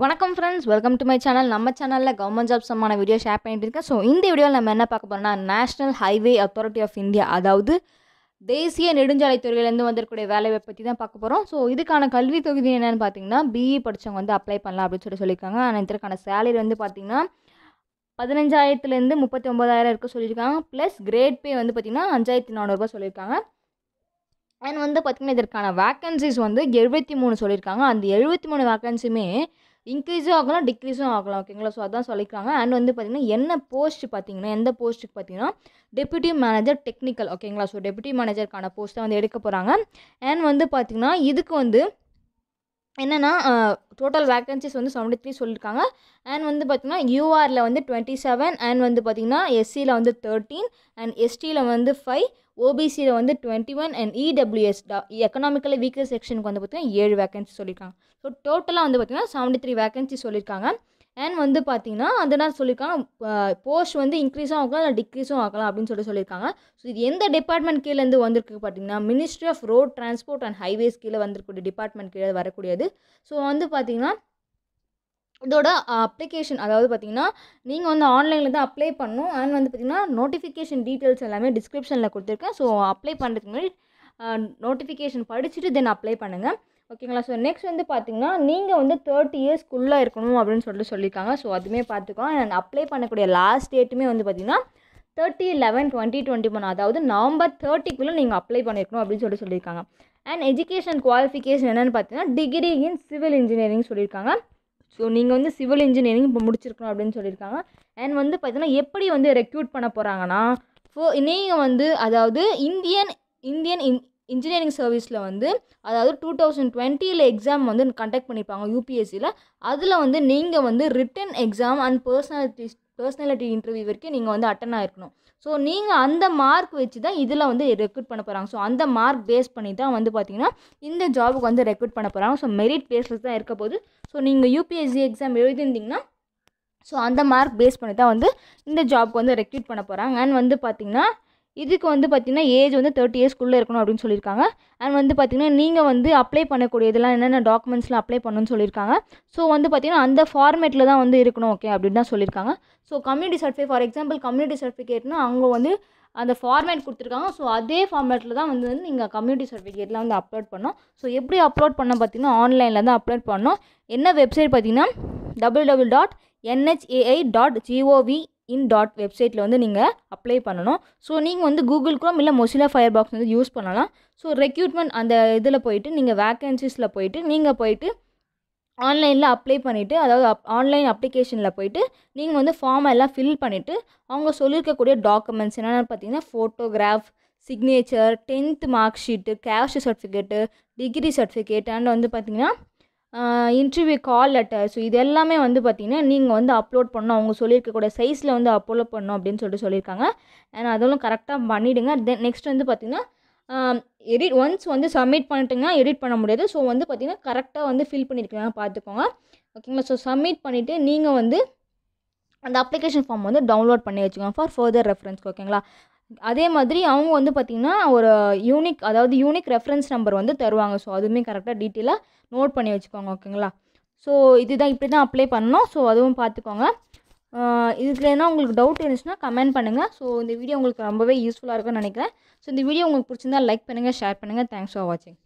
வணக்கம் friends welcome to my channel நம்ம சேனலில் கவர்மெண்ட் ஜாப் சம்மான வீடியோ ஷேர் பண்ணிட்டு இருக்கேன் ஸோ இந்த வீடியோவில் நம்ம என்ன பார்க்க போகிறோம்னா national highway authority of India அதாவது தேசிய நெடுஞ்சாலைத்துறையிலேருந்து வந்திருக்கூடிய வேலையை பற்றி தான் பார்க்க போகிறோம் ஸோ இதுக்கான கல்வி தொகுதி என்னென்னு பார்த்தீங்கன்னா பிஇ e படித்தவங்க வந்து அப்ளை பண்ணலாம் அப்படின்னு சொல்லி சொல்லியிருக்காங்க ஆனால் இதற்கான சேலரி வந்து பார்த்திங்கன்னா பதினஞ்சாயிரத்துலேருந்து முப்பத்தி ஒம்பதாயிரம் இருக்க சொல்லியிருக்காங்க ப்ளஸ் கிரேட் பே வந்து பார்த்திங்கன்னா அஞ்சாயிரத்தி நானூறுபா சொல்லியிருக்காங்க அண்ட் வந்து பார்த்திங்கன்னா இதற்கான வேக்கன்சிஸ் வந்து எழுபத்தி மூணு சொல்லியிருக்காங்க அந்த எழுபத்தி மூணு வேக்கன்சியுமே இன்க்ரீஸும் ஆகலாம் டிக்ரீஸும் ஆகலாம் ஓகேங்களா ஸோ அதான் சொல்லிக்கிறாங்க அண்ட் வந்து பார்த்திங்கன்னா என்ன போஸ்ட் பார்த்தீங்கன்னா எந்த போஸ்ட்டுக்கு பார்த்தீங்கன்னா டெப்யூட்டி மேனேஜர் டெக்னிக்கல் ஓகேங்களா ஸோ டெப்யூட்டி மேனேஜருக்கான போஸ்ட்டை வந்து எடுக்க போகிறாங்க அண்ட் வந்து பார்த்திங்கன்னா இதுக்கு வந்து என்னென்னா டோட்டல் வேக்கன்சிஸ் வந்து செவன்ட்டி த்ரீ சொல்லியிருக்காங்க அண்ட் வந்து பார்த்திங்கன்னா யூஆரில் வந்து டுவெண்ட்டி செவன் அண்ட் வந்து பார்த்திங்கன்னா எஸ்சியில் வந்து தேர்ட்டீன் அண்ட் எஸ்டியில் வந்து ஃபைவ் ஓபிசியில் வந்து டுவெண்ட்டி ஒன் அண்ட் இடபிள்யூஎஸ் டா எக்கனாமிக்கலி வீக்கர் செக்ஷனுக்கு வந்து பார்த்திங்கன்னா ஏழு வேக்கன்சி சொல்லியிருக்காங்க ஸோ டோட்டலாக வந்து பார்த்திங்கன்னா செவன்ட்டி த்ரீ வேக்கன்சி சொல்லியிருக்காங்க அண்ட் வந்து பார்த்தீங்கன்னா அந்த நான் சொல்லியிருக்காங்க போஸ்ட் வந்து இன்க்ரீஸும் ஆகலாம் இல்லை டிக்ரீஸும் ஆகலாம் அப்படின்னு சொல்லி சொல்லியிருக்காங்க ஸோ இது எந்த டிபார்ட்மெண்ட் கீழேருந்து வந்திருக்கு பார்த்தீங்கன்னா ministry of road transport and highways கீழே வந்திருக்கக்கூடிய டிபார்ட்மெண்ட் கீழே வரக்கூடியது ஸோ வந்து பார்த்தீங்கன்னா இதோட அப்ளிகேஷன் அதாவது பார்த்தீங்கன்னா நீங்கள் வந்து ஆன்லைனில் தான் அப்ளை பண்ணணும் அண்ட் வந்து பார்த்தீங்கன்னா நோட்டிஃபிகேஷன் டீட்டெயில்ஸ் எல்லாமே டிஸ்கிரிப்ஷனில் கொடுத்துருக்கேன் ஸோ அப்ளை பண்ணுறதுக்கு முன்னாடி நோட்டிஃபிகேஷன் படிச்சுட்டு தென் அப்ளை பண்ணுங்கள் ஓகேங்களா ஸோ நெக்ஸ்ட் வந்து பார்த்தீங்கன்னா நீங்கள் வந்து தேர்ட்டி இயர்ஸ்க்குள்ளே இருக்கணும் அப்படின்னு சொல்லிட்டு சொல்லியிருக்காங்க ஸோ அதுவுமே பார்த்துக்கோங்க அண்ட் அப்ளை பண்ணக்கூடிய லாஸ்ட் டேட்டுமே வந்து பார்த்திங்கன்னா thirty eleven twenty twenty one அதாவது நவம்பர் தேர்ட்டிக்குள்ளே நீங்கள் அப்ளை பண்ணியிருக்கணும் அப்படின்னு சொல்லிட்டு சொல்லியிருக்காங்க அண்ட் எஜுகேஷன் குவாலிஃபிகேஷன் என்னென்னு பார்த்தீங்கன்னா டிகிரி இன் சிவில் இன்ஜினியரிங் சொல்லியிருக்காங்க ஸோ நீங்கள் வந்து சிவில் இன்ஜினியரிங் இப்போ முடிச்சிருக்கணும் அப்படின்னு சொல்லியிருக்காங்க அண்ட் வந்து பார்த்தீங்கன்னா எப்படி வந்து ரெக்ரூட் பண்ண போகிறாங்கன்னா ஃபோ நீங்கள் வந்து அதாவது இந்தியன் இந்தியன் இன் இன்ஜினியரிங் சர்வீஸில் வந்து அதாவது டூ தௌசண்ட் டுவெண்ட்டியில் எக்ஸாம் வந்து கண்டக்ட் பண்ணிப்பாங்க யூபிஎஸ்சியில் அதில் வந்து நீங்கள் வந்து written exam and personality personality interview வரைக்கும் நீங்கள் வந்து அட்டன் ஆகிருக்கணும் ஸோ நீங்கள் அந்த மார்க் வச்சு தான் இதில் வந்து ரெக்ரூட் பண்ண போகிறாங்க ஸோ அந்த மார்க் பேஸ் பண்ணி தான் வந்து பார்த்திங்கன்னா இந்த ஜாபுக்கு வந்து ரெக்ரூட் பண்ண போகிறாங்க ஸோ மெரிட் பேஸில் தான் இருக்க போது ஸோ நீங்கள் யூபிஎஸ்சி எக்ஸாம் எழுதியிருந்தீங்கன்னா ஸோ அந்த மார்க் பேஸ் பண்ணி தான் வந்து இந்த ஜாப்க்கு வந்து ரெக்ரூட் பண்ண போகிறாங்க அண்ட் வந்து பார்த்திங்கன்னா இதுக்கு வந்து பார்த்திங்கன்னா ஏஜ் வந்து தேர்ட்டி இயர்ஸ்க்குள்ளே இருக்கணும் அப்படின்னு சொல்லியிருக்காங்க அண்ட் வந்து பார்த்திங்கன்னா நீங்கள் வந்து அப்ளை பண்ணக்கூடிய இதெல்லாம் என்னென்ன டாக்குமெண்ட்ஸ்லாம் அப்ளை பண்ணணும்னு சொல்லியிருக்காங்க ஸோ வந்து பார்த்திங்கன்னா அந்த ஃபார்மேட்டில் தான் வந்து இருக்கணும் ஓகே அப்படின்னு தான் சொல்லியிருக்காங்க so community certificate for example community சர்டிஃபிகேட்னா அவங்க வந்து அந்த ஃபார்மேட் கொடுத்துருக்காங்க ஸோ அதே ஃபார்மேட்டில் தான் வந்து வந்து நீங்கள் கம்யூனிட்டி சர்டிஃபிகேட்லாம் வந்து அப்லோட் பண்ணோம் ஸோ எப்படி அப்லோட் பண்ண பார்த்திங்கன்னா ஆன்லைனில் தான் அப்லோட் பண்ணோம் என்ன வெப்சைட் பார்த்திங்கன்னா double double dot NHAI dot GOV in dot வெப்சைட்டில் வந்து நீங்கள் அப்ளை பண்ணணும் ஸோ நீங்கள் வந்து கூகுள் குரோம் இல்லை மொசிலா ஃபயர் பாக்ஸ் வந்து யூஸ் பண்ணலாம் ஸோ ரெக்யூட்மெண்ட் அந்த இதில் போயிட்டு நீங்கள் வேக்கன்சிஸில் போயிட்டு நீங்கள் போயிட்டு ஆன்லைனில் அப்ளை பண்ணிவிட்டு அதாவது அப் ஆன்லைன் அப்ளிகேஷனில் போயிட்டு நீங்கள் வந்து ஃபார்ம் எல்லாம் ஃபில் பண்ணிவிட்டு அவங்க சொல்லியிருக்கக்கூடிய டாக்குமெண்ட்ஸ் என்னென்னு பார்த்தீங்கன்னா photograph signature tenth mark sheet cash certificate degree certificate and வந்து பார்த்திங்கன்னா இன்டர்வியூ கால் லெட்டர் ஸோ இது எல்லாமே வந்து பார்த்திங்கன்னா நீங்கள் வந்து அப்லோட் பண்ணணும் அவங்க சொல்லியிருக்கக்கூடிய சைஸில் வந்து அப்லோட் பண்ணும் அப்படின்னு சொல்லிட்டு சொல்லியிருக்காங்க ஏன்னா அதெல்லாம் கரெக்டாக பண்ணிவிடுங்க தென் நெக்ஸ்ட் வந்து பார்த்திங்கன்னா எடிட் ஒன்ஸ் வந்து சப்மிட் பண்ணிட்டீங்கன்னா எடிட் பண்ண முடியாது ஸோ வந்து பார்த்திங்கன்னா கரெக்டாக வந்து ஃபில் பண்ணியிருக்கீங்கன்னா பார்த்துக்கோங்க ஓகேங்களா ஸோ சப்மிட் பண்ணிவிட்டு நீங்கள் வந்து அந்த அப்ளிகேஷன் ஃபார்ம் வந்து டவுன்லோட் பண்ணி வச்சுக்கோங்க ஃபார் ஃபர்தர் ரெஃபரன்ஸ் ஓகேங்களா அதே மாதிரி அவங்க வந்து பார்த்திங்கன்னா ஒரு யூனிக் அதாவது யூனிக் ரெஃபரன்ஸ் நம்பர் வந்து தருவாங்க ஸோ அதுவுமே கரெக்டாக டீட்டெயிலாக நோட் பண்ணி வச்சுக்கோங்க ஓகேங்களா ஸோ இதுதான் இப்படி தான் அப்ளை பண்ணணும் ஸோ அதுவும் பார்த்துக்கோங்க இதில் என்ன உங்களுக்கு டவுட் இருந்துச்சுன்னா கமெண்ட் பண்ணுங்கள் ஸோ இந்த வீடியோ உங்களுக்கு ரொம்பவே யூஸ்ஃபுல்லாக இருக்கும்னு நினைக்கிறேன் ஸோ இந்த வீடியோ உங்களுக்கு பிடிச்சிருந்தா லைக் பண்ணுங்கள் ஷேர் பண்ணுங்கள் தேங்க்ஸ் ஃபார் வாட்சிங்